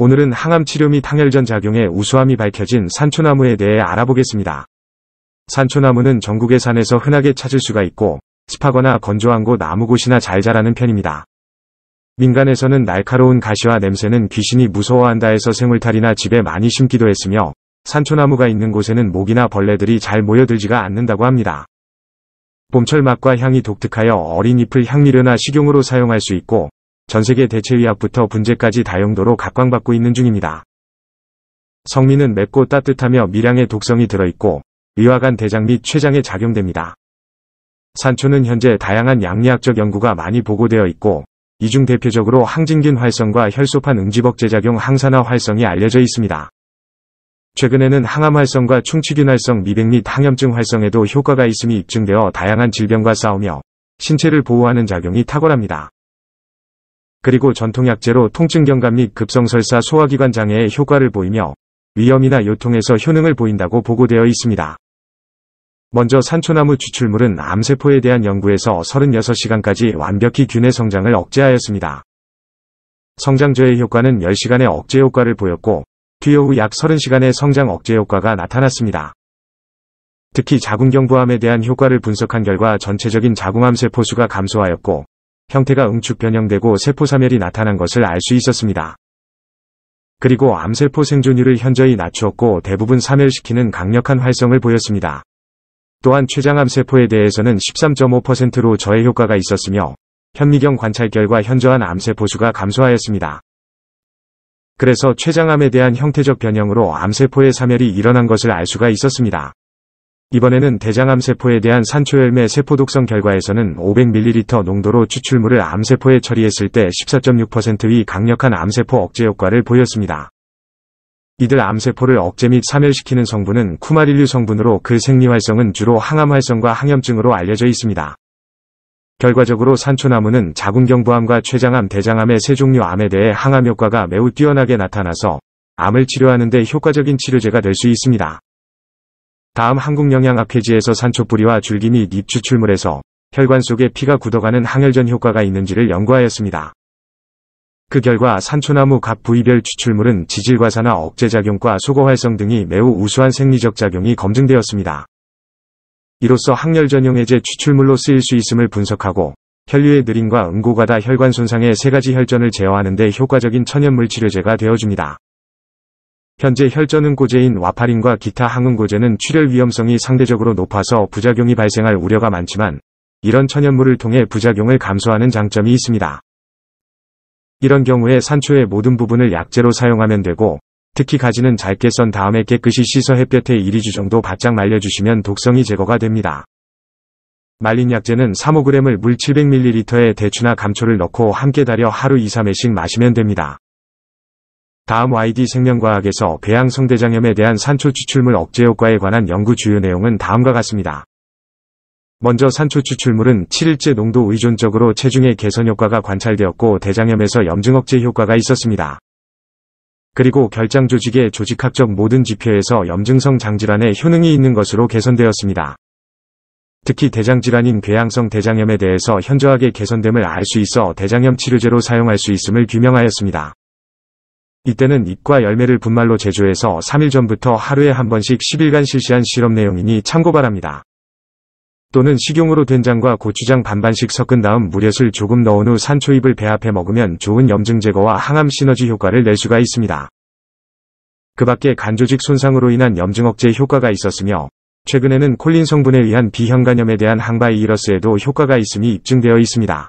오늘은 항암치료 및 항혈 전 작용의 우수함이 밝혀진 산초나무에 대해 알아보겠습니다. 산초나무는 전국의 산에서 흔하게 찾을 수가 있고 습하거나 건조한 곳 아무 곳이나 잘 자라는 편입니다. 민간에서는 날카로운 가시와 냄새는 귀신이 무서워한다 해서 생물탈이나 집에 많이 심기도 했으며 산초나무가 있는 곳에는 모기나 벌레들이 잘 모여들지가 않는다고 합니다. 봄철 맛과 향이 독특하여 어린 잎을 향미료나 식용으로 사용할 수 있고 전세계 대체위압부터 분재까지 다용도로 각광받고 있는 중입니다. 성미는 맵고 따뜻하며 미량의 독성이 들어있고 의화간 대장 및 췌장에 작용됩니다. 산초는 현재 다양한 양리학적 연구가 많이 보고되어 있고 이중 대표적으로 항진균 활성과 혈소판 응집억제 작용 항산화 활성이 알려져 있습니다. 최근에는 항암 활성과 충치균 활성, 미백 및 항염증 활성에도 효과가 있음이 입증되어 다양한 질병과 싸우며 신체를 보호하는 작용이 탁월합니다. 그리고 전통약재로 통증경감 및 급성설사 소화기관 장애에 효과를 보이며 위염이나 요통에서 효능을 보인다고 보고되어 있습니다. 먼저 산초나무 추출물은 암세포에 대한 연구에서 36시간까지 완벽히 균의 성장을 억제하였습니다. 성장저의 효과는 10시간의 억제 효과를 보였고 투여 후 약 30시간의 성장 억제 효과가 나타났습니다. 특히 자궁경부암에 대한 효과를 분석한 결과 전체적인 자궁암 세포수가 감소하였고 형태가 응축 변형되고 세포사멸이 나타난 것을 알 수 있었습니다. 그리고 암세포 생존율을 현저히 낮추었고 대부분 사멸시키는 강력한 활성을 보였습니다. 또한 췌장암세포에 대해서는 13.5%로 저해 효과가 있었으며 현미경 관찰 결과 현저한 암세포수가 감소하였습니다. 그래서 췌장암에 대한 형태적 변형으로 암세포의 사멸이 일어난 것을 알 수가 있었습니다. 이번에는 대장 암세포에 대한 산초열매 세포독성 결과에서는 500ml 농도로 추출물을 암세포에 처리했을 때 14.6%의 강력한 암세포 억제 효과를 보였습니다. 이들 암세포를 억제 및 사멸시키는 성분은 쿠마릴류 성분으로 그 생리활성은 주로 항암활성과 항염증으로 알려져 있습니다. 결과적으로 산초나무는 자궁경부암과 췌장암, 대장암의 세 종류 암에 대해 항암 효과가 매우 뛰어나게 나타나서 암을 치료하는 데 효과적인 치료제가 될 수 있습니다. 다음 한국영양학회지에서 산초뿌리와 줄기 및잎 추출물에서 혈관 속에 피가 굳어가는 항혈전 효과가 있는지를 연구하였습니다. 그 결과 산초나무 각 부위별 추출물은 지질과산화 억제작용과 소거활성 등이 매우 우수한 생리적 작용이 검증되었습니다. 이로써 항열전용 해제 추출물로 쓰일 수 있음을 분석하고 혈류의 느림과 응고가다 혈관 손상의 세 가지 혈전을 제어하는 데 효과적인 천연물 치료제가 되어줍니다. 현재 혈전은 고제인 와파린과 기타 항응 고제는 출혈 위험성이 상대적으로 높아서 부작용이 발생할 우려가 많지만 이런 천연물을 통해 부작용을 감소하는 장점이 있습니다. 이런 경우에 산초의 모든 부분을 약재로 사용하면 되고 특히 가지는 짧게썬 다음에 깨끗이 씻어 햇볕에 1~2주 정도 바짝 말려주시면 독성이 제거가 됩니다. 말린 약재는 3-5g을 물 700ml에 대추나 감초를 넣고 함께 달여 하루 2-3회씩 마시면 됩니다. 다음 YD 생명과학에서 배양성대장염에 대한 산초 추출물 억제 효과에 관한 연구 주요 내용은 다음과 같습니다. 먼저 산초 추출물은 7일째 농도 의존적으로 체중의 개선 효과가 관찰되었고 대장염에서 염증 억제 효과가 있었습니다. 그리고 결장 조직의 조직학적 모든 지표에서 염증성 장질환에 효능이 있는 것으로 개선되었습니다. 특히 대장질환인 궤양성 대장염에 대해서 현저하게 개선됨을 알 수 있어 대장염 치료제로 사용할 수 있음을 규명하였습니다. 이때는 잎과 열매를 분말로 제조해서 3일 전부터 하루에 한 번씩 10일간 실시한 실험 내용이니 참고 바랍니다. 또는 식용으로 된장과 고추장 반반씩 섞은 다음 물엿을 조금 넣은 후 산초잎을 배합해 먹으면 좋은 염증 제거와 항암 시너지 효과를 낼 수가 있습니다. 그 밖에 간조직 손상으로 인한 염증 억제 효과가 있었으며 최근에는 콜린 성분에 의한 비형 간염에 대한 항바이러스에도 효과가 있음이 입증되어 있습니다.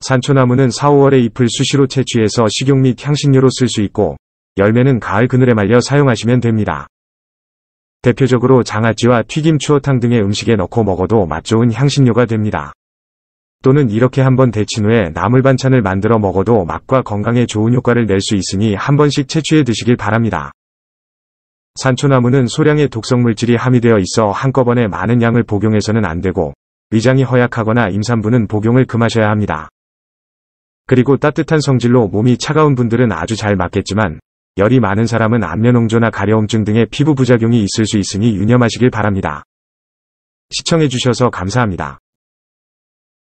산초나무는 4, 5월에 잎을 수시로 채취해서 식용 및 향신료로 쓸 수 있고 열매는 가을 그늘에 말려 사용하시면 됩니다. 대표적으로 장아찌와 튀김 추어탕 등의 음식에 넣고 먹어도 맛 좋은 향신료가 됩니다. 또는 이렇게 한번 데친 후에 나물 반찬을 만들어 먹어도 맛과 건강에 좋은 효과를 낼 수 있으니 한 번씩 채취해 드시길 바랍니다. 산초나무는 소량의 독성물질이 함유되어 있어 한꺼번에 많은 양을 복용해서는 안되고 위장이 허약하거나 임산부는 복용을 금하셔야 합니다. 그리고 따뜻한 성질로 몸이 차가운 분들은 아주 잘 맞겠지만 열이 많은 사람은 안면홍조나 가려움증 등의 피부 부작용이 있을 수 있으니 유념하시길 바랍니다. 시청해주셔서 감사합니다.